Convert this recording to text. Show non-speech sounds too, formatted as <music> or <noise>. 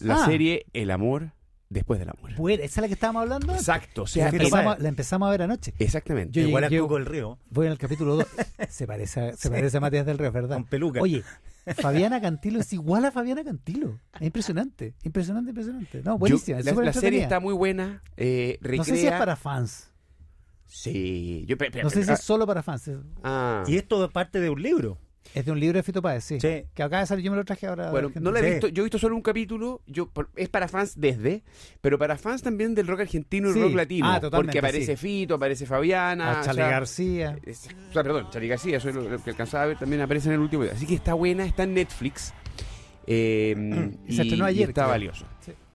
la ah. serie El amor después del amor. Bueno, ¿Esa es la que estábamos hablando? Exacto, La empezamos, a ver anoche. exactamente. Igual a Coco el Río, Voy en el capítulo 2. <laughs> Se parece a, se parece a Matías del Río, ¿verdad? con peluca. Oye, <laughs> Fabiana Cantilo es igual a Fabiana Cantilo. Es impresionante, impresionante, impresionante. No, buenísima. la, serie está muy buena, eh, No sé si es para fans. Sí, yo... No sé si es ah. solo para fans. ah. y esto es parte de un libro. Es de un libro de Fito Páez, sí. Que acaba de salir, yo me lo traje ahora. Bueno, no lo he visto, yo he visto solo un capítulo, yo es para fans desde, pero para fans también del rock argentino y el rock latino. Ah, porque aparece Fito, aparece Fabiana. Charly ah, Charlie García. o sea, perdón, Charlie García, eso es lo, que alcanzaba a ver, también aparece en el último video. Así que está buena, está en Netflix. Eh, <clears throat> se estrenó ayer. está valioso.